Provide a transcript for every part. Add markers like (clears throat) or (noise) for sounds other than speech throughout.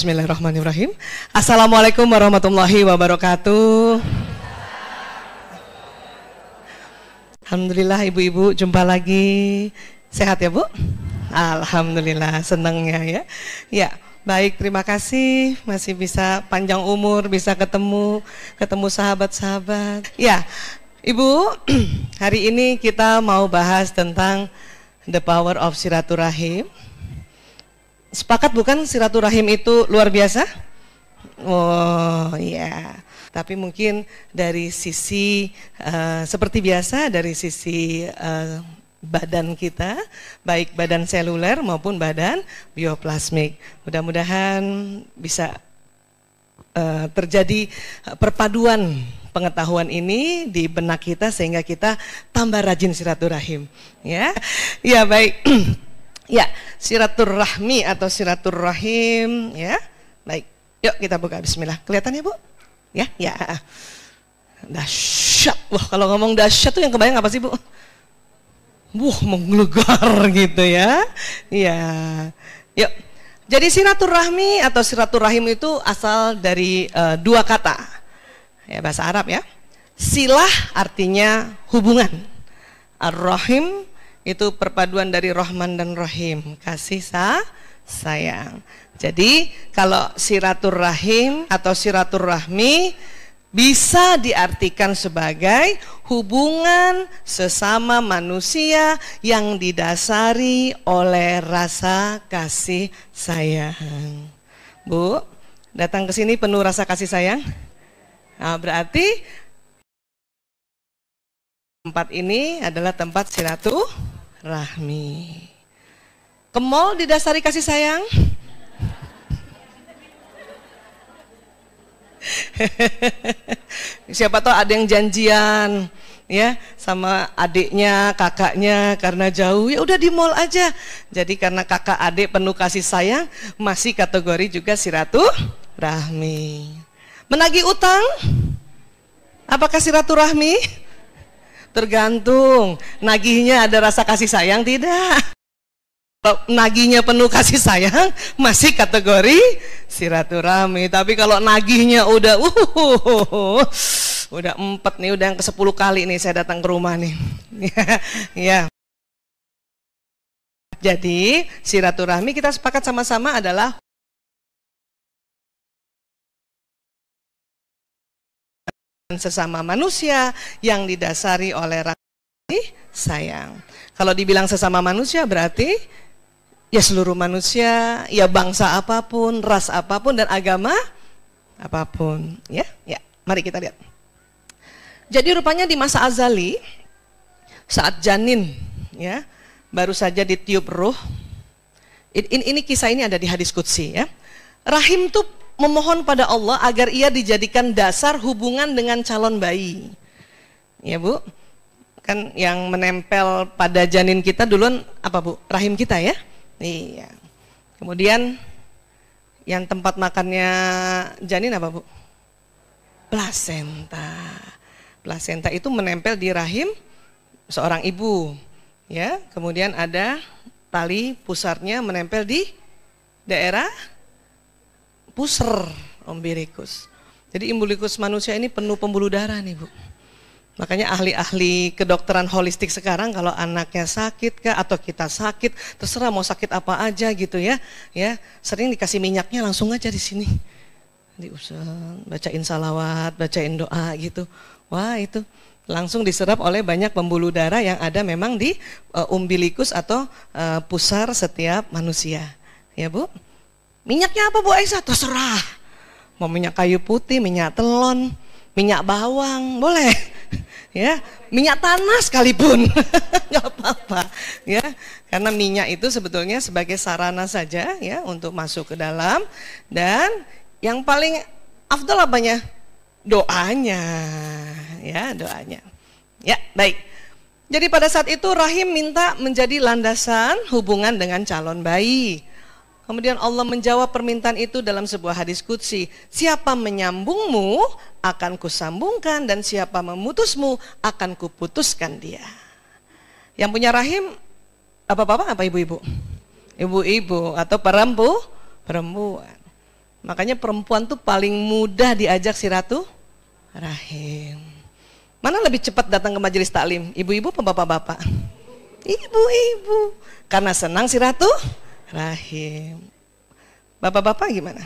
Bismillahirrahmanirrahim. Assalamualaikum warahmatullahi wabarakatuh. Alhamdulillah ibu-ibu jumpa lagi. Sehat ya bu? Alhamdulillah senangnya ya. Ya baik terima kasih masih bisa panjang umur bisa ketemu ketemu sahabat-sahabat. Ya ibu (clears throat) hari ini kita mau bahas tentang the power of silaturahim Sepakat bukan silaturahim itu luar biasa? Oh iya. Tapi mungkin dari sisi uh, seperti biasa dari sisi uh, badan kita, baik badan seluler maupun badan bioplasmik. Mudah-mudahan bisa uh, terjadi perpaduan pengetahuan ini di benak kita sehingga kita tambah rajin silaturahim. Ya, ya baik. (clears throat) ya. Rahmi atau Rahim, ya. Baik. Yuk kita buka bismillah. Kelihatan ya, Bu? Ya, ya. Dahsyat. Wah, kalau ngomong dahsyat tuh yang kebayang apa sih, Bu? Wah, menggelegar (laughs) gitu ya. Iya. Yuk. Jadi Rahmi atau Rahim itu asal dari uh, dua kata. Ya, bahasa Arab ya. Silah artinya hubungan. Ar-Rahim itu perpaduan dari Rohman dan Rohim kasih sa sayang. Jadi kalau Rahim atau Rahmi bisa diartikan sebagai hubungan sesama manusia yang didasari oleh rasa kasih sayang. Bu, datang ke sini penuh rasa kasih sayang? Nah, berarti tempat ini adalah tempat silaturahmi rahmi. Ke mall didasari kasih sayang. (laughs) Siapa tahu ada yang janjian ya sama adiknya, kakaknya karena jauh ya udah di mall aja. Jadi karena kakak adik penuh kasih sayang masih kategori juga siratu rahmi. Menagih utang apakah Rahmi? Tergantung nagihnya ada rasa kasih sayang tidak. Kalau nagihnya penuh kasih sayang (laughs) masih kategori silaturahmi. Tapi kalau nagihnya udah uh, uh, uh, uh udah empat nih, udah yang ke sepuluh kali nih saya datang ke rumah nih. ya. (laughs) ya. Jadi silaturahmi kita sepakat sama-sama adalah sesama manusia yang didasari oleh rasa sayang. Kalau dibilang sesama manusia berarti ya seluruh manusia, ya bangsa apapun, ras apapun dan agama apapun, ya. Ya, mari kita lihat. Jadi rupanya di masa azali saat janin ya baru saja ditiup ruh. Ini, ini kisah ini ada di hadis kutsi ya. Rahim tuh memohon pada Allah agar ia dijadikan dasar hubungan dengan calon bayi. Ya Bu, kan yang menempel pada janin kita dulu apa Bu? Rahim kita ya? Iya. Kemudian yang tempat makannya janin apa Bu? Plasenta. Plasenta itu menempel di rahim seorang ibu. Ya, kemudian ada tali pusarnya menempel di daerah puser umbilikus. Jadi umbilikus manusia ini penuh pembuluh darah nih Bu. Makanya ahli-ahli kedokteran holistik sekarang kalau anaknya sakit kah atau kita sakit, terserah mau sakit apa aja gitu ya. Ya, sering dikasih minyaknya langsung aja di sini. Diusap, bacain salawat, bacain doa gitu. Wah, itu langsung diserap oleh banyak pembuluh darah yang ada memang di uh, umbilikus atau e, pusar setiap manusia. Ya, Bu. Minyaknya apa Bu Aisyah? Terserah. Mau minyak kayu putih, minyak telon, minyak bawang, boleh. (laughs) ya, minyak tanah sekalipun. (laughs) nggak apa-apa, ya. Karena minyak itu sebetulnya sebagai sarana saja ya untuk masuk ke dalam dan yang paling afdal apanya? Doanya, ya, doanya. Ya, baik. Jadi pada saat itu rahim minta menjadi landasan hubungan dengan calon bayi. Kemudian Allah menjawab permintaan itu dalam sebuah hadis kudsi. Siapa menyambungmu akan kusambungkan dan siapa memutusmu akan kuputuskan dia. Yang punya rahim apa bapak apa ibu-ibu? Ibu-ibu atau perempu? Perempuan. Makanya perempuan tuh paling mudah diajak si ratu rahim. Mana lebih cepat datang ke majelis taklim? Ibu-ibu atau bapak-bapak? Ibu-ibu. Karena senang si ratu rahim. Bapak-bapak gimana?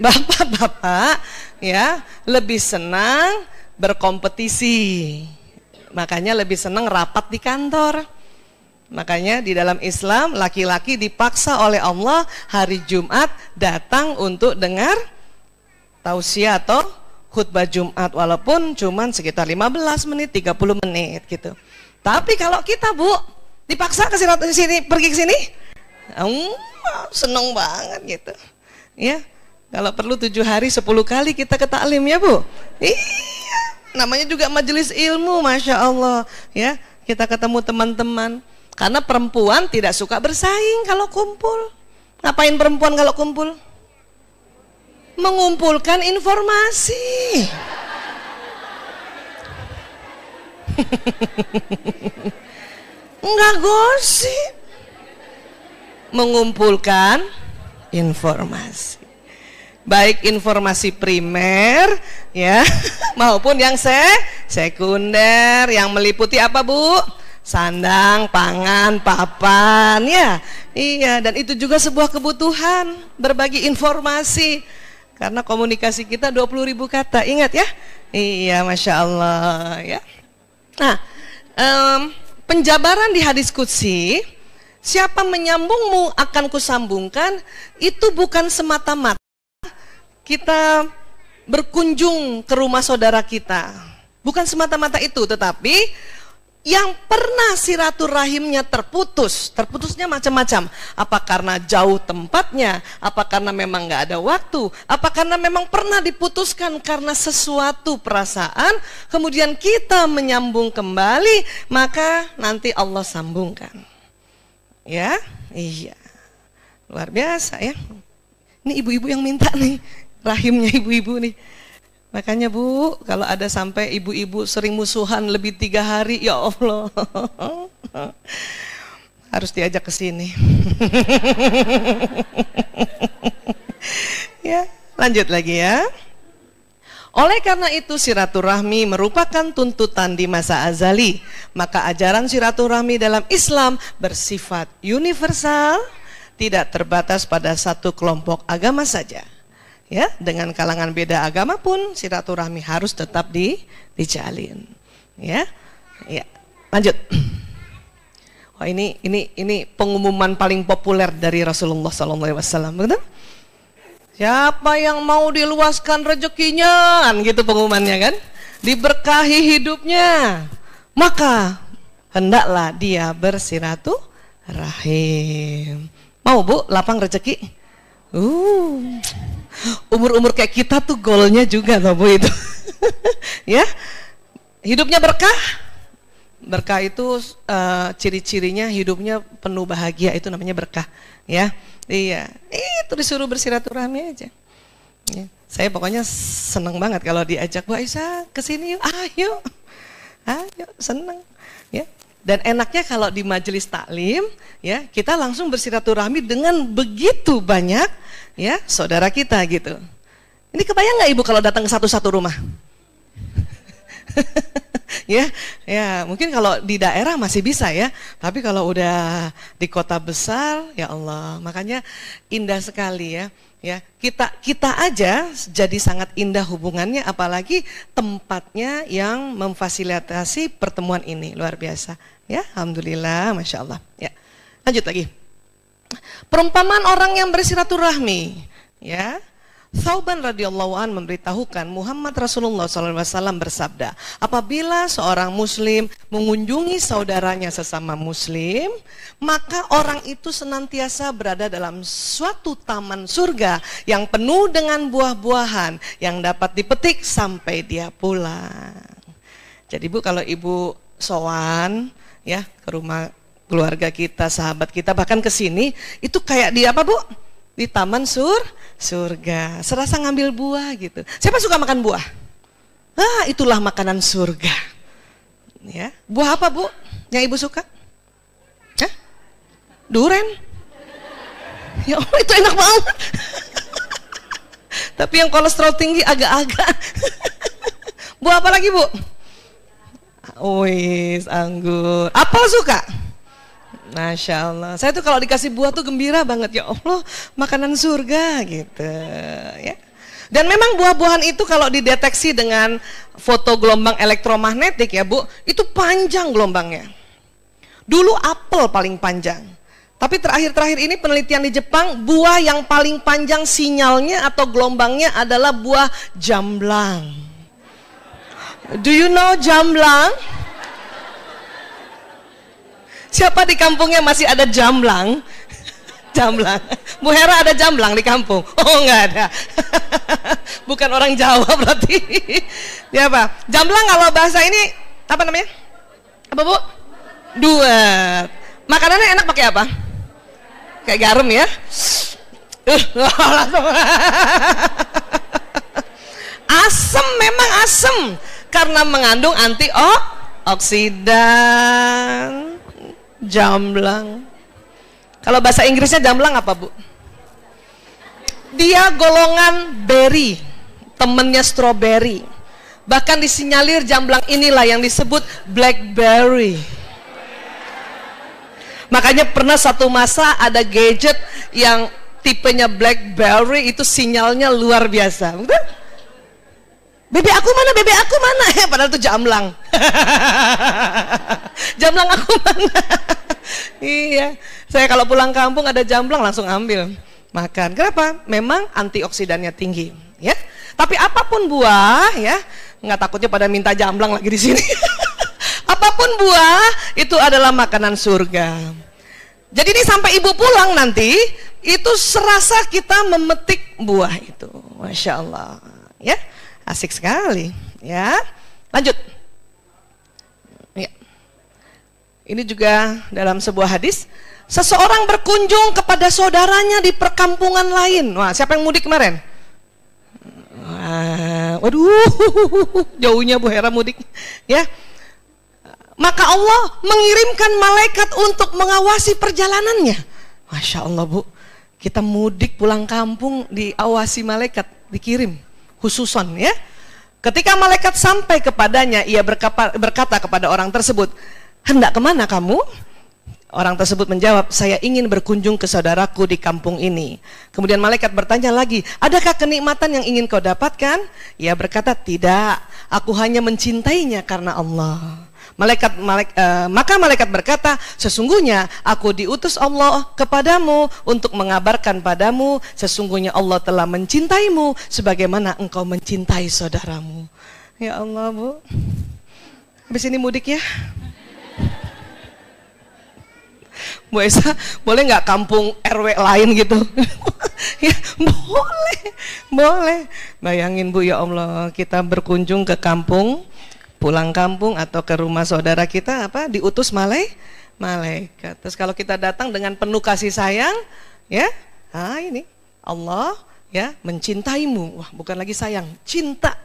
Bapak-bapak ya lebih senang berkompetisi. Makanya lebih senang rapat di kantor. Makanya di dalam Islam laki-laki dipaksa oleh Allah hari Jumat datang untuk dengar tausiah atau khutbah Jumat walaupun cuma sekitar 15 menit, 30 menit gitu. Tapi kalau kita, Bu, Dipaksa ke sini, pergi ke sini? Um, seneng banget gitu. Ya, kalau perlu tujuh hari sepuluh kali kita ke taklim ya bu. Iya, namanya juga majelis ilmu, masya Allah. Ya, kita ketemu teman-teman. Karena perempuan tidak suka bersaing kalau kumpul. Ngapain perempuan kalau kumpul? Mengumpulkan informasi. (laughs) Enggak gosip. Mengumpulkan informasi. Baik informasi primer ya (laughs) maupun yang se sekunder yang meliputi apa Bu? Sandang, pangan, papan ya. Iya, dan itu juga sebuah kebutuhan berbagi informasi. Karena komunikasi kita 20 ribu kata, ingat ya? Iya, Masya Allah ya. Nah, um, Penjabaran di hadis kudsi, siapa menyambungmu akan kusambungkan, itu bukan semata-mata kita berkunjung ke rumah saudara kita. Bukan semata-mata itu, tetapi yang pernah rahimnya terputus, terputusnya macam-macam. Apa karena jauh tempatnya? Apa karena memang nggak ada waktu? Apa karena memang pernah diputuskan karena sesuatu perasaan? Kemudian kita menyambung kembali, maka nanti Allah sambungkan. Ya, iya, luar biasa ya. Ini ibu-ibu yang minta nih rahimnya ibu-ibu nih. Makanya Bu, kalau ada sampai ibu-ibu sering musuhan lebih tiga hari, ya Allah, (laughs) harus diajak ke sini. (laughs) ya, lanjut lagi ya. Oleh karena itu siraturahmi merupakan tuntutan di masa azali. Maka ajaran siraturahmi dalam Islam bersifat universal, tidak terbatas pada satu kelompok agama saja ya dengan kalangan beda agama pun silaturahmi harus tetap di dijalin ya ya lanjut (clears throat) oh ini ini ini pengumuman paling populer dari Rasulullah SAW betul siapa yang mau diluaskan rezekinya kan gitu pengumumannya kan diberkahi hidupnya maka hendaklah dia bersiratu rahim mau bu lapang rezeki uh Umur-umur kayak kita tuh golnya juga loh Bu itu. (laughs) ya. Hidupnya berkah. Berkah itu uh, ciri-cirinya hidupnya penuh bahagia itu namanya berkah, ya. Iya. Eh, itu disuruh bersilaturahmi aja. Ya. Saya pokoknya seneng banget kalau diajak Bu Aisyah ke sini yuk, ayo. Ah, ayo, ah, seneng. Dan enaknya kalau di majelis taklim, ya kita langsung bersilaturahmi dengan begitu banyak ya saudara kita gitu. Ini kebayang nggak ibu kalau datang ke satu-satu rumah? (laughs) ya, ya mungkin kalau di daerah masih bisa ya, tapi kalau udah di kota besar, ya Allah, makanya indah sekali ya ya kita kita aja jadi sangat indah hubungannya apalagi tempatnya yang memfasilitasi pertemuan ini luar biasa ya alhamdulillah masya Allah ya lanjut lagi perumpamaan orang yang bersilaturahmi ya Thauban radhiyallahu an memberitahukan Muhammad Rasulullah SAW bersabda, apabila seorang muslim mengunjungi saudaranya sesama muslim, maka orang itu senantiasa berada dalam suatu taman surga yang penuh dengan buah-buahan yang dapat dipetik sampai dia pulang. Jadi Bu kalau Ibu sowan ya ke rumah keluarga kita, sahabat kita bahkan ke sini itu kayak di apa Bu? di taman sur surga. Serasa ngambil buah gitu. Siapa suka makan buah? Ah, itulah makanan surga. Ya. Buah apa, Bu? Yang Ibu suka? Hah? Duren. Ya Allah, itu enak banget. (laughs) Tapi yang kolesterol tinggi agak-agak. (laughs) buah apa lagi, Bu? Ah, Wih, anggur. Apel suka? Masya Allah. Saya tuh kalau dikasih buah tuh gembira banget. Ya Allah, makanan surga gitu. Ya. Dan memang buah-buahan itu kalau dideteksi dengan foto gelombang elektromagnetik ya Bu, itu panjang gelombangnya. Dulu apel paling panjang. Tapi terakhir-terakhir ini penelitian di Jepang, buah yang paling panjang sinyalnya atau gelombangnya adalah buah jamblang. Do you know jamblang? Siapa di kampungnya masih ada jamblang? (laughs) Jamblang. Bu Hera ada jamblang di kampung? (laughs) Oh enggak ada. (laughs) Bukan orang Jawa berarti. Dia apa? Jamblang kalau bahasa ini apa namanya? Apa bu? Dua. Makanannya enak pakai apa? Kayak garam ya? asem memang asem karena mengandung antioksidan. Jamblang. Kalau bahasa Inggrisnya jamblang apa, Bu? Dia golongan berry, temennya strawberry. Bahkan disinyalir jamblang inilah yang disebut blackberry. Makanya pernah satu masa ada gadget yang tipenya blackberry itu sinyalnya luar biasa. Betul? Bebek aku mana? Bebek aku mana? Eh, (laughs) padahal itu jamlang. (laughs) jamlang aku mana? (laughs) iya. Saya kalau pulang kampung ada jamlang langsung ambil makan. Kenapa? Memang antioksidannya tinggi, ya. Tapi apapun buah, ya, nggak takutnya pada minta jamblang lagi di sini. apapun buah itu adalah makanan surga. Jadi ini sampai ibu pulang nanti itu serasa kita memetik buah itu, masya Allah, ya. Asik sekali, ya. Lanjut. Ya. Ini juga dalam sebuah hadis, seseorang berkunjung kepada saudaranya di perkampungan lain. Wah, siapa yang mudik kemarin? waduh, (laughs) jauhnya Bu Hera mudik, ya. Maka Allah mengirimkan malaikat untuk mengawasi perjalanannya. Masya Allah Bu, kita mudik pulang kampung diawasi malaikat, dikirim khususon ya. Ketika malaikat sampai kepadanya, ia berkata kepada orang tersebut, hendak kemana kamu? Orang tersebut menjawab, saya ingin berkunjung ke saudaraku di kampung ini. Kemudian malaikat bertanya lagi, adakah kenikmatan yang ingin kau dapatkan? Ia berkata, tidak, aku hanya mencintainya karena Allah. Malaikat, malaik, uh, eh, maka malaikat berkata, sesungguhnya aku diutus Allah kepadamu untuk mengabarkan padamu, sesungguhnya Allah telah mencintaimu sebagaimana engkau mencintai saudaramu. Ya Allah bu, habis ini mudik ya. Bu Esa, boleh nggak kampung RW lain gitu? (laughs) ya, boleh, boleh. Bayangin Bu ya Allah, kita berkunjung ke kampung pulang kampung atau ke rumah saudara kita apa diutus malai malaikat. Terus kalau kita datang dengan penuh kasih sayang, ya, ah ini Allah ya mencintaimu. Wah, bukan lagi sayang, cinta.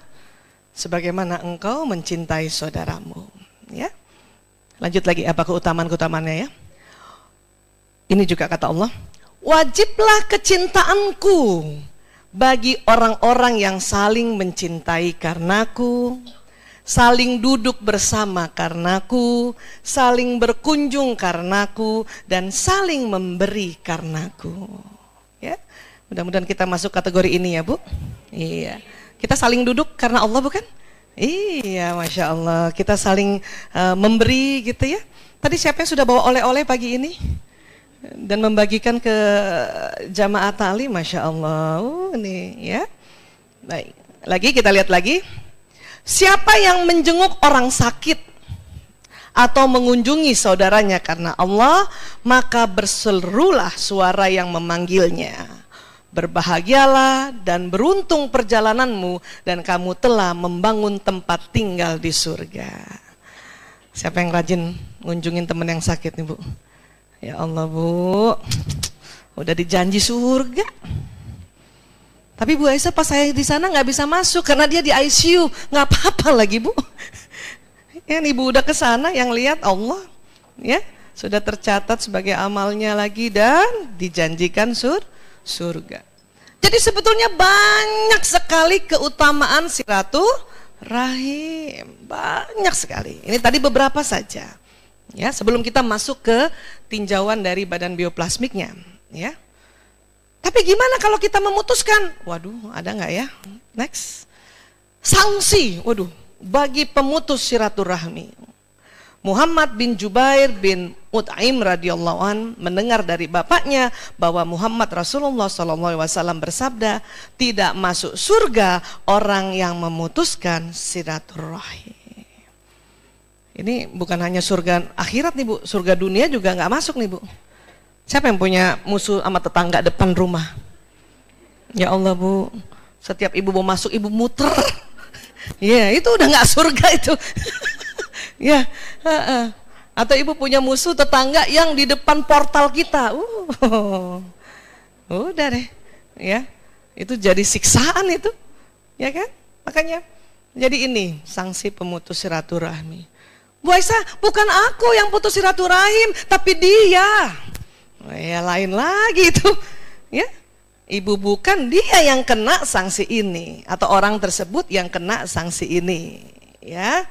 Sebagaimana engkau mencintai saudaramu, ya. Lanjut lagi apa keutamaan-keutamaannya ya? Ini juga kata Allah, wajiblah kecintaanku bagi orang-orang yang saling mencintai karenaku saling duduk bersama karenaku, saling berkunjung karenaku, dan saling memberi karenaku. Ya, mudah-mudahan kita masuk kategori ini ya Bu. Iya, kita saling duduk karena Allah bukan? Iya, masya Allah, kita saling uh, memberi gitu ya. Tadi siapa yang sudah bawa oleh-oleh pagi ini? dan membagikan ke jamaah tali, masya Allah. Uh, ini ya. Baik, lagi kita lihat lagi. Siapa yang menjenguk orang sakit atau mengunjungi saudaranya karena Allah, maka berserulah suara yang memanggilnya. Berbahagialah dan beruntung perjalananmu dan kamu telah membangun tempat tinggal di surga. Siapa yang rajin ngunjungin teman yang sakit nih Bu? Ya Allah Bu, udah dijanji surga. Tapi Bu Aisyah pas saya di sana nggak bisa masuk karena dia di ICU. Nggak apa-apa lagi Bu. (laughs) Kan Ini Bu udah ke sana yang lihat Allah ya sudah tercatat sebagai amalnya lagi dan dijanjikan sur surga. Jadi sebetulnya banyak sekali keutamaan silaturahim rahim banyak sekali. Ini tadi beberapa saja. Ya, sebelum kita masuk ke tinjauan dari badan bioplasmiknya, ya. Tapi gimana kalau kita memutuskan? Waduh, ada nggak ya? Next. Sanksi, waduh, bagi pemutus silaturahmi. Muhammad bin Jubair bin Mutaim radhiyallahu an mendengar dari bapaknya bahwa Muhammad Rasulullah saw bersabda, tidak masuk surga orang yang memutuskan silaturahmi. Ini bukan hanya surga akhirat nih Bu, surga dunia juga nggak masuk nih Bu. Siapa yang punya musuh sama tetangga depan rumah? Ya Allah bu, setiap ibu mau masuk ibu muter. (laughs) ya yeah, itu udah nggak surga itu. (laughs) ya. Yeah. Atau ibu punya musuh tetangga yang di depan portal kita. Uh. (laughs) Udah deh. Ya. Itu jadi siksaan itu. Ya kan? Makanya jadi ini sanksi pemutus silaturahmi. Bu Aisyah, bukan aku yang putus silaturahim, tapi dia ya lain lagi itu ya ibu bukan dia yang kena sanksi ini atau orang tersebut yang kena sanksi ini ya